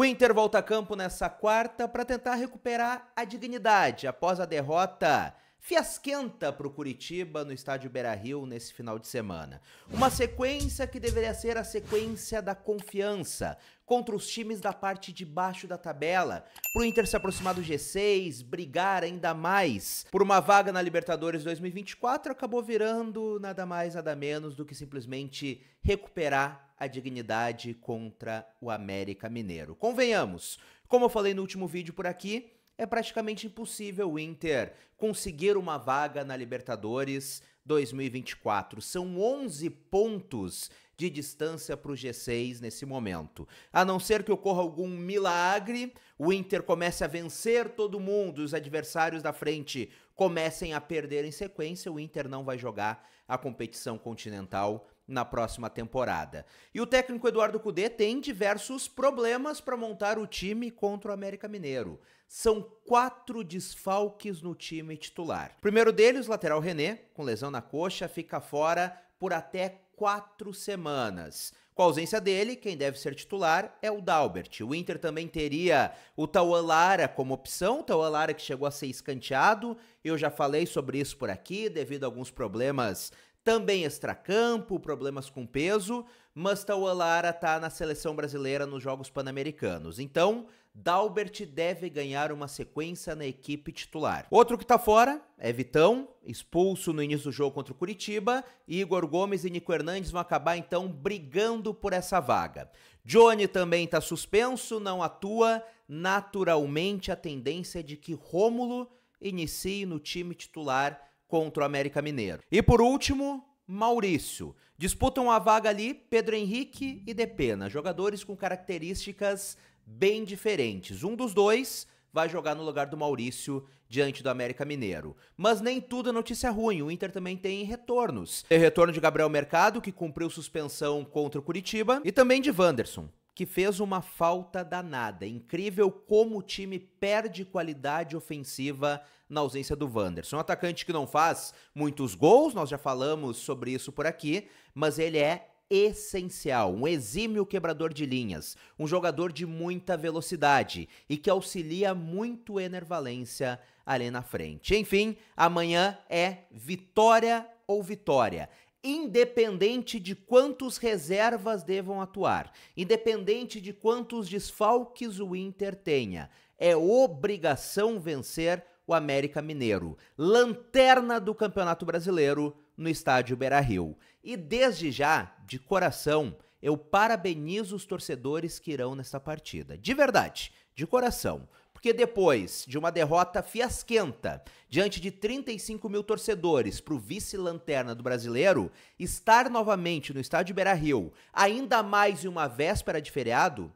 O Inter volta a campo nessa quarta para tentar recuperar a dignidade após a derrota fiasquenta para o Curitiba no estádio Beira-Rio nesse final de semana. Uma sequência que deveria ser a sequência da confiança contra os times da parte de baixo da tabela, para o Inter se aproximar do G6, brigar ainda mais por uma vaga na Libertadores 2024, acabou virando nada mais nada menos do que simplesmente recuperar a dignidade contra o América Mineiro. Convenhamos, como eu falei no último vídeo por aqui, é praticamente impossível o Inter conseguir uma vaga na Libertadores 2024. São 11 pontos de distância para o G6 nesse momento. A não ser que ocorra algum milagre, o Inter comece a vencer todo mundo, os adversários da frente comecem a perder em sequência, o Inter não vai jogar a competição continental na próxima temporada. E o técnico Eduardo Cudê tem diversos problemas para montar o time contra o América Mineiro. São quatro desfalques no time titular. O primeiro deles, lateral René, com lesão na coxa, fica fora por até quatro semanas. Com a ausência dele, quem deve ser titular é o Dalbert. O Inter também teria o Tauan Lara como opção, o Tauan Lara que chegou a ser escanteado, eu já falei sobre isso por aqui, devido a alguns problemas também extracampo, problemas com peso, mas Tawalara está na seleção brasileira nos Jogos Pan-Americanos. Então, Dalbert deve ganhar uma sequência na equipe titular. Outro que está fora é Vitão, expulso no início do jogo contra o Curitiba. Igor Gomes e Nico Hernandes vão acabar então brigando por essa vaga. Johnny também está suspenso, não atua. Naturalmente, a tendência é de que Rômulo inicie no time titular contra o América Mineiro. E por último, Maurício. Disputam a vaga ali Pedro Henrique e Depena, jogadores com características bem diferentes. Um dos dois vai jogar no lugar do Maurício diante do América Mineiro. Mas nem tudo é notícia ruim, o Inter também tem retornos. Tem retorno de Gabriel Mercado, que cumpriu suspensão contra o Curitiba, e também de Wanderson, que fez uma falta danada. Incrível como o time perde qualidade ofensiva na ausência do Wanderson. Um atacante que não faz muitos gols, nós já falamos sobre isso por aqui, mas ele é essencial, um exímio quebrador de linhas, um jogador de muita velocidade e que auxilia muito o Enervalência ali na frente. Enfim, amanhã é vitória ou vitória independente de quantos reservas devam atuar, independente de quantos desfalques o Inter tenha, é obrigação vencer o América Mineiro, lanterna do Campeonato Brasileiro no estádio Beira-Rio. E desde já, de coração, eu parabenizo os torcedores que irão nessa partida. De verdade, de coração. Porque depois de uma derrota fiasquenta, diante de 35 mil torcedores para o vice-lanterna do brasileiro, estar novamente no estádio Beira Rio, ainda mais em uma véspera de feriado,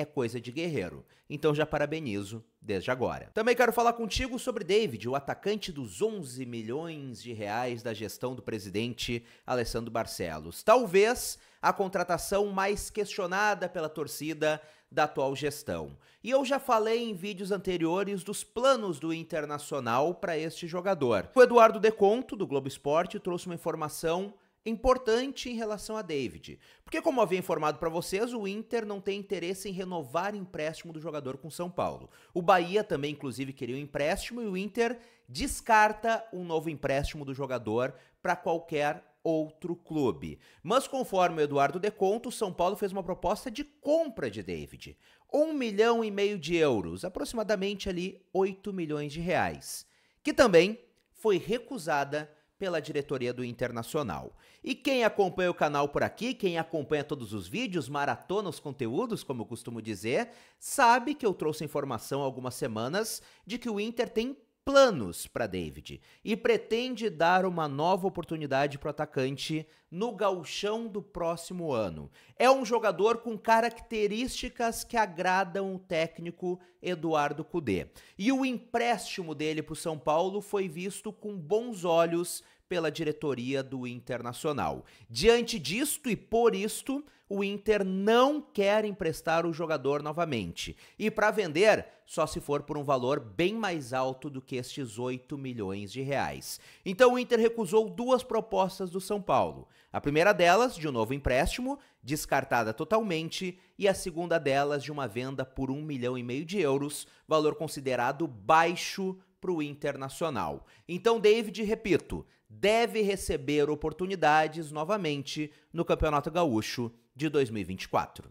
é coisa de guerreiro. Então já parabenizo desde agora. Também quero falar contigo sobre David, o atacante dos 11 milhões de reais da gestão do presidente Alessandro Barcelos. Talvez a contratação mais questionada pela torcida da atual gestão. E eu já falei em vídeos anteriores dos planos do Internacional para este jogador. O Eduardo Deconto, do Globo Esporte, trouxe uma informação importante em relação a David. Porque, como havia informado para vocês, o Inter não tem interesse em renovar empréstimo do jogador com São Paulo. O Bahia também, inclusive, queria um empréstimo e o Inter descarta um novo empréstimo do jogador para qualquer outro clube. Mas conforme o Eduardo Deconto, São Paulo fez uma proposta de compra de David. Um milhão e meio de euros, aproximadamente ali 8 milhões de reais, que também foi recusada pela diretoria do Internacional. E quem acompanha o canal por aqui, quem acompanha todos os vídeos, maratona os conteúdos, como eu costumo dizer, sabe que eu trouxe informação há algumas semanas de que o Inter tem planos para David e pretende dar uma nova oportunidade para o atacante no galchão do próximo ano. É um jogador com características que agradam o técnico Eduardo Cudê. E o empréstimo dele para o São Paulo foi visto com bons olhos pela diretoria do Internacional. Diante disto e por isto, o Inter não quer emprestar o jogador novamente. E para vender, só se for por um valor bem mais alto do que estes 8 milhões de reais. Então o Inter recusou duas propostas do São Paulo. A primeira delas, de um novo empréstimo, descartada totalmente, e a segunda delas, de uma venda por 1 milhão e meio de euros, valor considerado baixo para o Internacional. Então, David, repito, deve receber oportunidades novamente no Campeonato Gaúcho de 2024.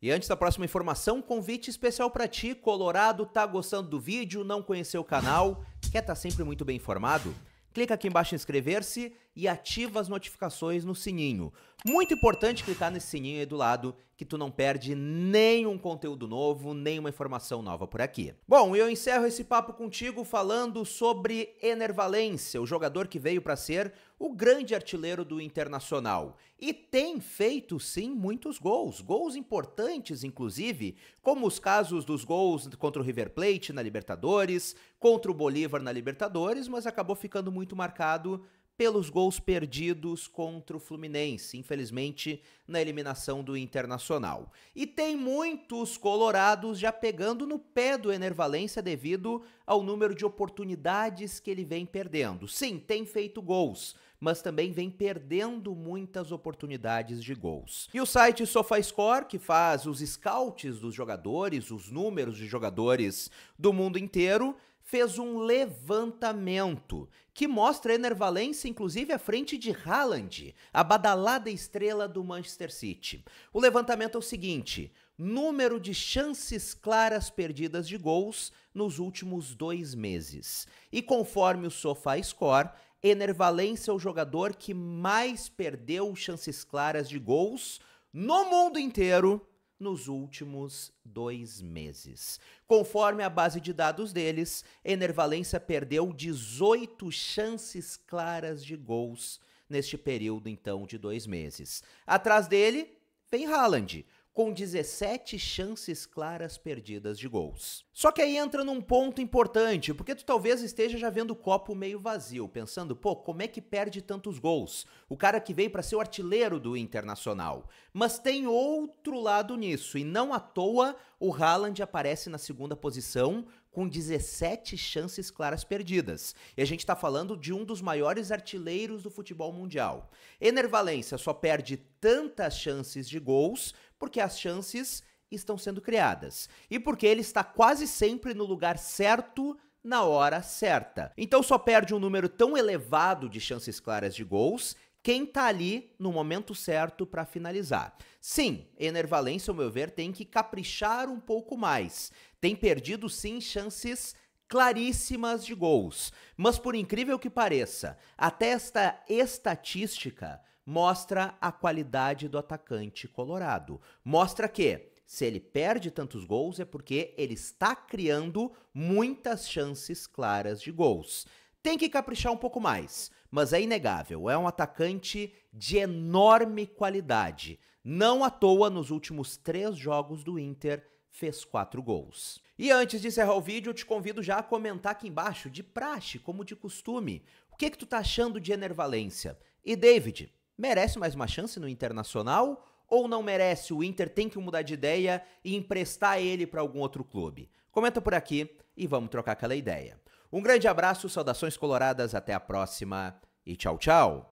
E antes da próxima informação, convite especial para ti, Colorado, tá gostando do vídeo, não conheceu o canal, quer estar tá sempre muito bem informado? Clica aqui embaixo em inscrever-se e ativa as notificações no sininho. Muito importante clicar nesse sininho aí do lado que tu não perde nenhum conteúdo novo, nenhuma informação nova por aqui. Bom, eu encerro esse papo contigo falando sobre Enervalência, o jogador que veio para ser o grande artilheiro do Internacional e tem feito sim muitos gols, gols importantes inclusive, como os casos dos gols contra o River Plate na Libertadores, contra o Bolívar na Libertadores, mas acabou ficando muito marcado pelos gols perdidos contra o Fluminense, infelizmente na eliminação do Internacional. E tem muitos colorados já pegando no pé do Enervalência devido ao número de oportunidades que ele vem perdendo. Sim, tem feito gols, mas também vem perdendo muitas oportunidades de gols. E o site SofaScore, que faz os scouts dos jogadores, os números de jogadores do mundo inteiro, fez um levantamento que mostra a Valencia, inclusive, à frente de Haaland, a badalada estrela do Manchester City. O levantamento é o seguinte: número de chances claras perdidas de gols nos últimos dois meses. E conforme o SofaScore, Score, Enervalência é o jogador que mais perdeu chances claras de gols no mundo inteiro nos últimos dois meses. Conforme a base de dados deles, Enervalência perdeu 18 chances claras de gols neste período então de dois meses. Atrás dele vem Haaland, com 17 chances claras perdidas de gols. Só que aí entra num ponto importante, porque tu talvez esteja já vendo o copo meio vazio, pensando, pô, como é que perde tantos gols? O cara que veio para ser o artilheiro do Internacional. Mas tem outro lado nisso, e não à toa o Haaland aparece na segunda posição com 17 chances claras perdidas. E a gente está falando de um dos maiores artilheiros do futebol mundial. Ener Valência só perde tantas chances de gols porque as chances estão sendo criadas e porque ele está quase sempre no lugar certo na hora certa. Então só perde um número tão elevado de chances claras de gols quem tá ali no momento certo para finalizar. Sim, Ener Valencia, ao meu ver, tem que caprichar um pouco mais tem perdido sim chances claríssimas de gols. Mas por incrível que pareça, até esta estatística mostra a qualidade do atacante colorado. Mostra que se ele perde tantos gols é porque ele está criando muitas chances claras de gols. Tem que caprichar um pouco mais, mas é inegável, é um atacante de enorme qualidade. Não à toa, nos últimos três jogos do Inter, fez quatro gols. E antes de encerrar o vídeo, eu te convido já a comentar aqui embaixo, de praxe, como de costume, o que, que tu tá achando de Enervalência? E David, merece mais uma chance no Internacional ou não merece? O Inter tem que mudar de ideia e emprestar ele para algum outro clube? Comenta por aqui e vamos trocar aquela ideia. Um grande abraço, saudações coloradas, até a próxima e tchau, tchau!